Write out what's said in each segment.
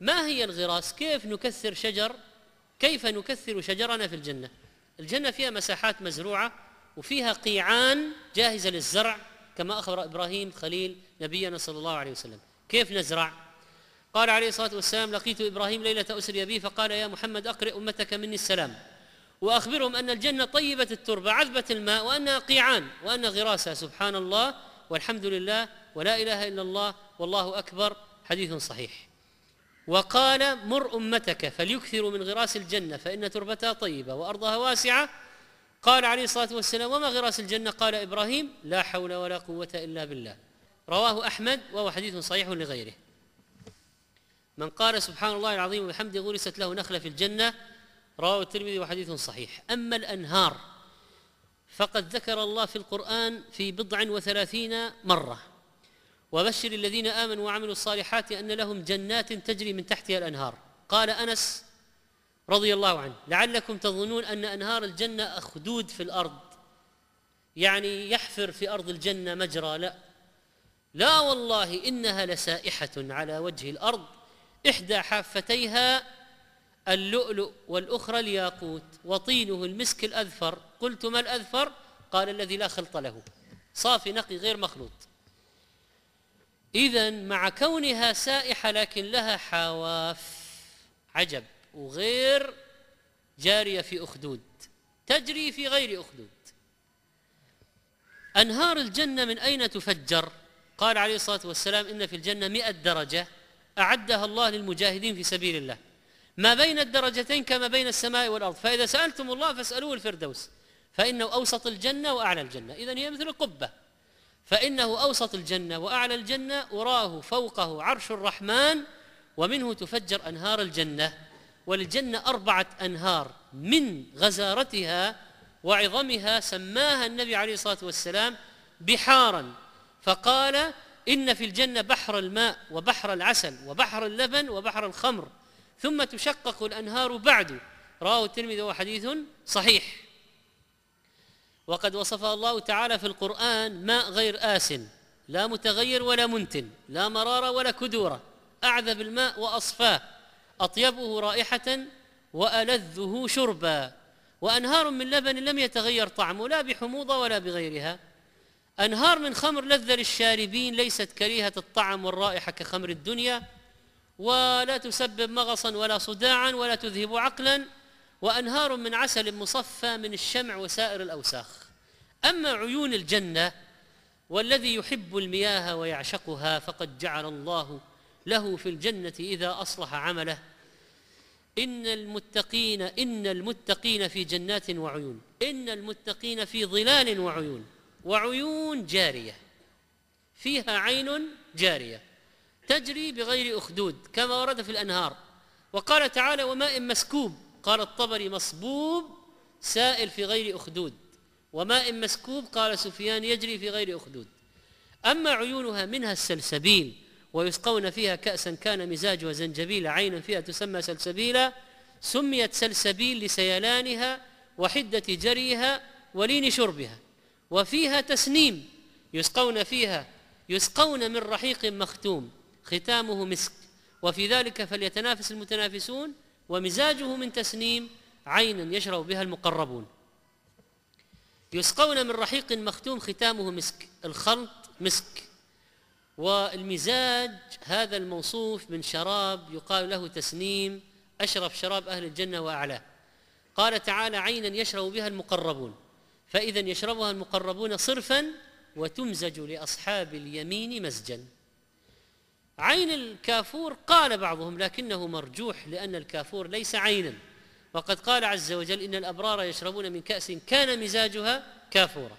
ما هي الغراس كيف نكثر شجر كيف نكثر شجرنا في الجنة الجنة فيها مساحات مزروعة وفيها قيعان جاهزة للزرع كما أخبر إبراهيم خليل نبينا صلى الله عليه وسلم كيف نزرع قال عليه الصلاة والسلام لقيت إبراهيم ليلة أسري به فقال يا محمد أقرئ أمتك مني السلام وأخبرهم أن الجنة طيبة التربة عذبة الماء وأنها قيعان وأن غراسها سبحان الله والحمد لله ولا إله إلا الله والله أكبر حديث صحيح وقال مر أمتك فليكثروا من غراس الجنة فإن تربتها طيبة وأرضها واسعة قال عليه الصلاة والسلام وما غراس الجنة قال إبراهيم لا حول ولا قوة إلا بالله رواه أحمد وهو حديث صحيح لغيره من قال سبحان الله العظيم وبحمده غرست له نخلة في الجنة رواه الترمذي وحديث صحيح أما الأنهار فقد ذكر الله في القرآن في بضع وثلاثين مرة وبشر الذين امنوا وعملوا الصالحات ان لهم جنات تجري من تحتها الانهار قال انس رضي الله عنه لعلكم تظنون ان انهار الجنه اخدود في الارض يعني يحفر في ارض الجنه مجرى لا لا والله انها لسائحه على وجه الارض احدى حافتيها اللؤلؤ والاخرى الياقوت وطينه المسك الاذفر قلت ما الاذفر قال الذي لا خلط له صافي نقي غير مخلوط إذا مع كونها سائحة لكن لها حواف عجب وغير جارية في أخدود تجري في غير أخدود أنهار الجنة من أين تفجر؟ قال عليه الصلاة والسلام إن في الجنة مئة درجة أعدها الله للمجاهدين في سبيل الله ما بين الدرجتين كما بين السماء والأرض فإذا سألتم الله فاسألوه الفردوس فإنه أوسط الجنة وأعلى الجنة إذا هي مثل القبة فإنه أوسط الجنة وأعلى الجنة أراه فوقه عرش الرحمن ومنه تفجر أنهار الجنة وللجنة أربعة أنهار من غزارتها وعظمها سماها النبي عليه الصلاة والسلام بحارا فقال إن في الجنة بحر الماء وبحر العسل وبحر اللبن وبحر الخمر ثم تشقق الأنهار بعد رواه الترمذي وحديث صحيح وقد وصف الله تعالى في القرآن ماء غير آسن لا متغير ولا منتن لا مرارة ولا كدورة أعذب الماء وأصفاه أطيبه رائحة وألذه شربا وأنهار من لبن لم يتغير طعمه لا بحموضة ولا بغيرها أنهار من خمر لذة للشاربين ليست كريهة الطعم والرائحة كخمر الدنيا ولا تسبب مغصا ولا صداعا ولا تذهب عقلا وأنهار من عسل مصفى من الشمع وسائر الأوساخ أما عيون الجنة والذي يحب المياه ويعشقها فقد جعل الله له في الجنة إذا أصلح عمله إن المتقين إن المتقين في جنات وعيون إن المتقين في ظلال وعيون وعيون جارية فيها عين جارية تجري بغير أخدود كما ورد في الأنهار وقال تعالى وماء مسكوب قال الطبري مصبوب سائل في غير أخدود وماء مسكوب قال سفيان يجري في غير أخدود أما عيونها منها السلسبيل ويسقون فيها كأسا كان مزاجها زنجبيل عينا فيها تسمى سلسبيلا سميت سلسبيل لسيلانها وحدة جريها ولين شربها وفيها تسنيم يسقون فيها يسقون من رحيق مختوم ختامه مسك وفي ذلك فليتنافس المتنافسون ومزاجه من تسنيم عين يشرب بها المقربون يسقون من رحيق مختوم ختامه مسك الخلط مسك والمزاج هذا الموصوف من شراب يقال له تسنيم أشرف شراب أهل الجنة وأعلاه قال تعالى عينا يشرب بها المقربون فإذا يشربها المقربون صرفا وتمزج لأصحاب اليمين مزجا عين الكافور قال بعضهم لكنه مرجوح لأن الكافور ليس عينا وقد قال عز وجل إن الأبرار يشربون من كأس كان مزاجها كافورا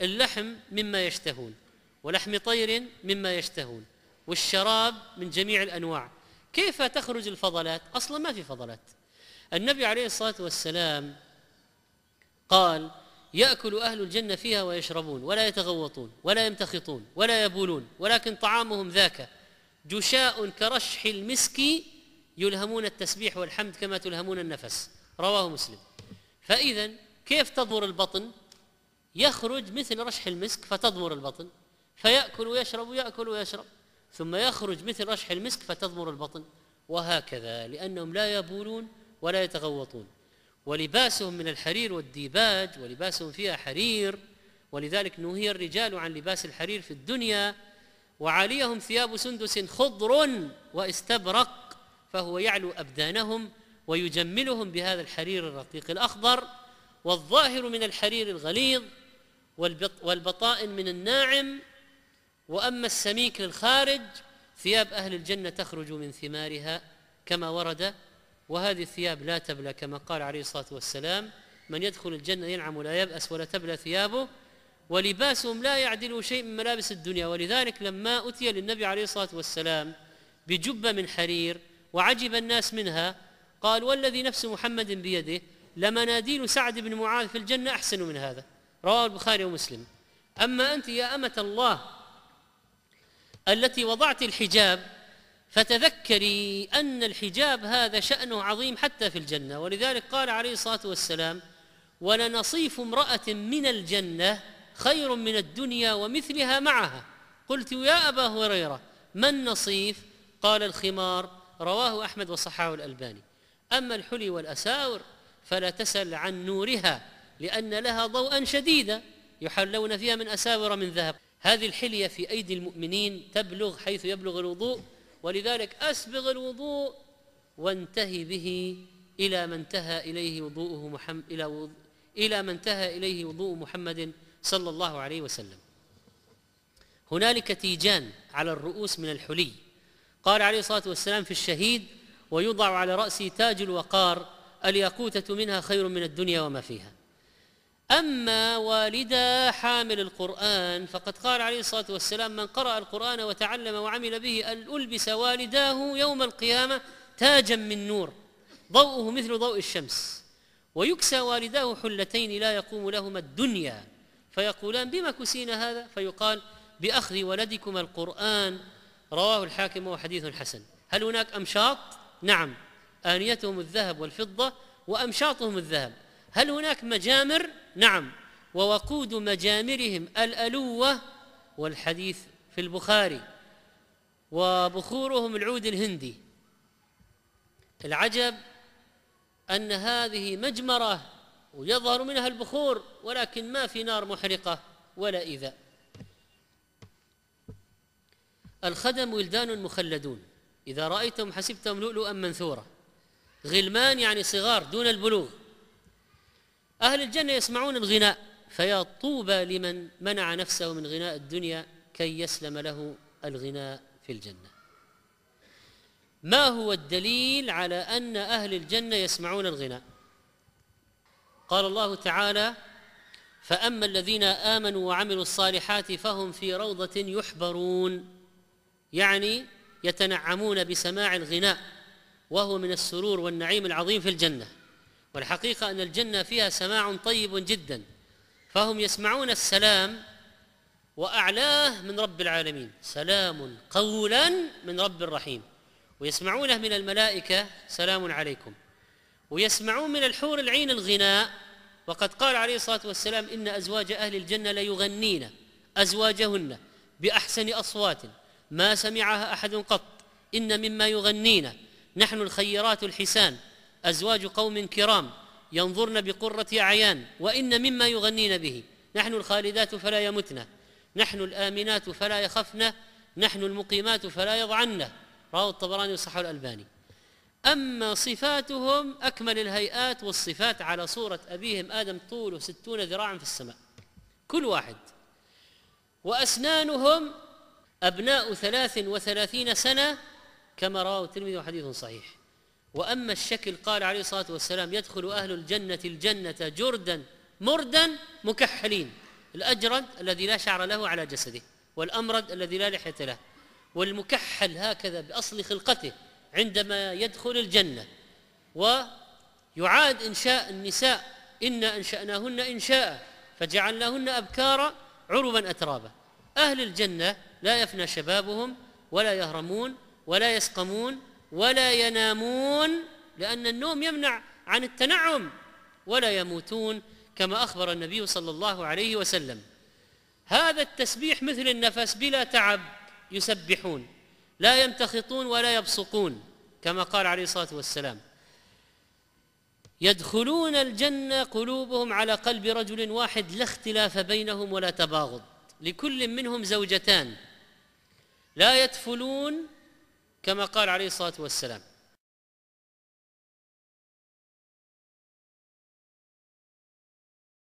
اللحم مما يشتهون ولحم طير مما يشتهون والشراب من جميع الأنواع كيف تخرج الفضلات أصلا ما في فضلات النبي عليه الصلاة والسلام قال ياكل اهل الجنه فيها ويشربون ولا يتغوطون ولا يمتخطون ولا يبولون ولكن طعامهم ذاك جشاء كرشح المسك يلهمون التسبيح والحمد كما تلهمون النفس رواه مسلم فإذا كيف تضمر البطن يخرج مثل رشح المسك فتضمر البطن فيأكل ويشرب ويأكل ويشرب ثم يخرج مثل رشح المسك فتضمر البطن وهكذا لأنهم لا يبولون ولا يتغوطون ولباسهم من الحرير والديباج ولباسهم فيها حرير ولذلك نهي الرجال عن لباس الحرير في الدنيا وعليهم ثياب سندس خضر واستبرق فهو يعلو ابدانهم ويجملهم بهذا الحرير الرقيق الاخضر والظاهر من الحرير الغليظ والبطائن من الناعم واما السميك للخارج ثياب اهل الجنه تخرج من ثمارها كما ورد وهذه الثياب لا تبلى كما قال عليه الصلاه والسلام من يدخل الجنه ينعم لا يبأس ولا تبلى ثيابه ولباسهم لا يعدل شيء من ملابس الدنيا ولذلك لما أتي للنبي عليه الصلاة والسلام بجبة من حرير وعجب الناس منها قال والذي نفس محمد بيده لمناديل سعد بن معاذ في الجنة أحسن من هذا رواه البخاري ومسلم أما أنت يا أمة الله التي وضعت الحجاب فتذكري أن الحجاب هذا شأنه عظيم حتى في الجنة ولذلك قال عليه الصلاة والسلام ولنصيف امرأة من الجنة خير من الدنيا ومثلها معها قلت يا أبا هريرة ما النصيف قال الخمار رواه أحمد وصححه الألباني أما الحلي والأساور فلا تسل عن نورها لأن لها ضوءا شديدا يحلون فيها من أساور من ذهب هذه الحلية في أيدي المؤمنين تبلغ حيث يبلغ الوضوء ولذلك أسبغ الوضوء وانتهي به إلى ما انتهى إليه وضوءه محمد إلى, وض... إلى ما انتهى إليه وضوء محمد صلى الله عليه وسلم هنالك تيجان على الرؤوس من الحلي قال عليه الصلاه والسلام في الشهيد ويوضع على راسه تاج الوقار الياقوته منها خير من الدنيا وما فيها اما والدا حامل القران فقد قال عليه الصلاه والسلام من قرا القران وتعلم وعمل به ان البس والداه يوم القيامه تاجا من نور ضوءه مثل ضوء الشمس ويكسى والداه حلتين لا يقوم لهما الدنيا فيقولان بما كسينا هذا فيقال بأخذ ولدكما القرآن رواه الحاكم وحديث حسن هل هناك أمشاط؟ نعم آنيتهم الذهب والفضة وأمشاطهم الذهب هل هناك مجامر؟ نعم ووقود مجامرهم الألوة والحديث في البخاري وبخورهم العود الهندي العجب أن هذه مجمرة ويظهر منها البخور ولكن ما في نار محرقة ولا إذا الخدم ولدان مخلدون إذا رأيتم حسبتم لؤلؤا منثورا غلمان يعني صغار دون البلوغ أهل الجنة يسمعون الغناء فيا طوبى لمن منع نفسه من غناء الدنيا كي يسلم له الغناء في الجنة ما هو الدليل على أن أهل الجنة يسمعون الغناء قال الله تعالى فاما الذين امنوا وعملوا الصالحات فهم في روضه يحبرون يعني يتنعمون بسماع الغناء وهو من السرور والنعيم العظيم في الجنه والحقيقه ان الجنه فيها سماع طيب جدا فهم يسمعون السلام واعلاه من رب العالمين سلام قولا من رب الرحيم ويسمعونه من الملائكه سلام عليكم ويسمعون من الحور العين الغناء وقد قال عليه الصلاة والسلام إن أزواج أهل الجنة ليغنين أزواجهن بأحسن أصوات ما سمعها أحد قط إن مما يغنين نحن الخيرات الحسان أزواج قوم كرام ينظرن بقرة أعيان وإن مما يغنين به نحن الخالدات فلا يمتن نحن الآمنات فلا يخفن نحن المقيمات فلا يضعن رواه الطبراني وصححه الألباني أما صفاتهم أكمل الهيئات والصفات على صورة أبيهم آدم طوله ستون ذراعا في السماء كل واحد وأسنانهم أبناء ثلاث وثلاثين سنة كما رواه الترمذي وحديث صحيح وأما الشكل قال عليه الصلاة والسلام يدخل أهل الجنة الجنة جردا مردا مكحلين الأجرد الذي لا شعر له على جسده والأمرد الذي لا لحية له والمكحل هكذا بأصل خلقته عندما يدخل الجنه ويعاد انشاء النساء انا انشاناهن انشاء فجعلناهن ابكارا عربا اترابا اهل الجنه لا يفنى شبابهم ولا يهرمون ولا يسقمون ولا ينامون لان النوم يمنع عن التنعم ولا يموتون كما اخبر النبي صلى الله عليه وسلم هذا التسبيح مثل النفس بلا تعب يسبحون لا يمتخطون ولا يبصقون كما قال عليه الصلاه والسلام يدخلون الجنه قلوبهم على قلب رجل واحد لا اختلاف بينهم ولا تباغض لكل منهم زوجتان لا يدفلون كما قال عليه الصلاه والسلام